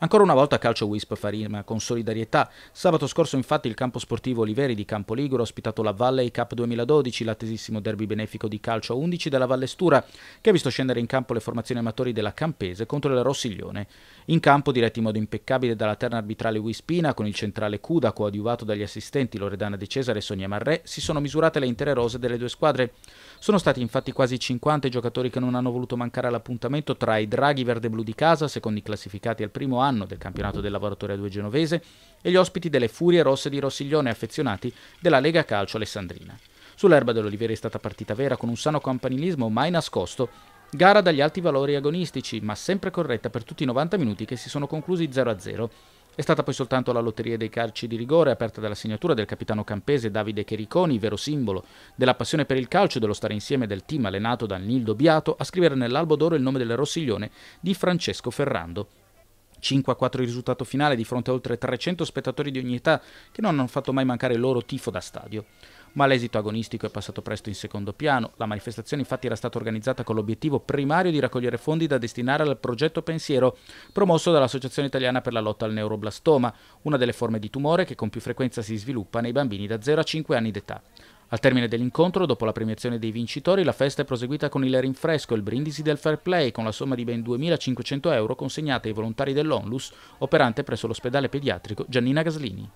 Ancora una volta Calcio Wisp fa rima con solidarietà. Sabato scorso infatti il campo sportivo Oliveri di Campo Ligure ha ospitato la Valley Cup 2012, l'attesissimo derby benefico di calcio 11 della Vallestura, che ha visto scendere in campo le formazioni amatori della Campese contro il Rossiglione. In campo, diretti in modo impeccabile dalla terna arbitrale Wispina, con il centrale Cuda coadiuvato dagli assistenti Loredana De Cesare e Sonia Marrè, si sono misurate le intere rose delle due squadre. Sono stati infatti quasi 50 i giocatori che non hanno voluto mancare all'appuntamento tra i draghi verde-blu di casa, secondi classificati al primo anno, anno del campionato del lavoratore a due genovese e gli ospiti delle Furie Rosse di Rossiglione affezionati della Lega Calcio Alessandrina. Sull'erba dell'Olivera è stata partita vera con un sano campanilismo mai nascosto, gara dagli alti valori agonistici, ma sempre corretta per tutti i 90 minuti che si sono conclusi 0-0. È stata poi soltanto la lotteria dei calci di rigore, aperta dalla segnatura del capitano campese Davide Chericoni, vero simbolo della passione per il calcio e dello stare insieme del team allenato da Nildo Biato, a scrivere nell'albo d'oro il nome del Rossiglione di Francesco Ferrando. 5 a 4 il risultato finale di fronte a oltre 300 spettatori di ogni età che non hanno fatto mai mancare il loro tifo da stadio. Ma l'esito agonistico è passato presto in secondo piano. La manifestazione infatti era stata organizzata con l'obiettivo primario di raccogliere fondi da destinare al progetto Pensiero, promosso dall'Associazione Italiana per la lotta al neuroblastoma, una delle forme di tumore che con più frequenza si sviluppa nei bambini da 0 a 5 anni d'età. Al termine dell'incontro, dopo la premiazione dei vincitori, la festa è proseguita con il rinfresco e il brindisi del fair play con la somma di ben 2.500 euro consegnata ai volontari dell'ONLUS operante presso l'ospedale pediatrico Giannina Gaslini.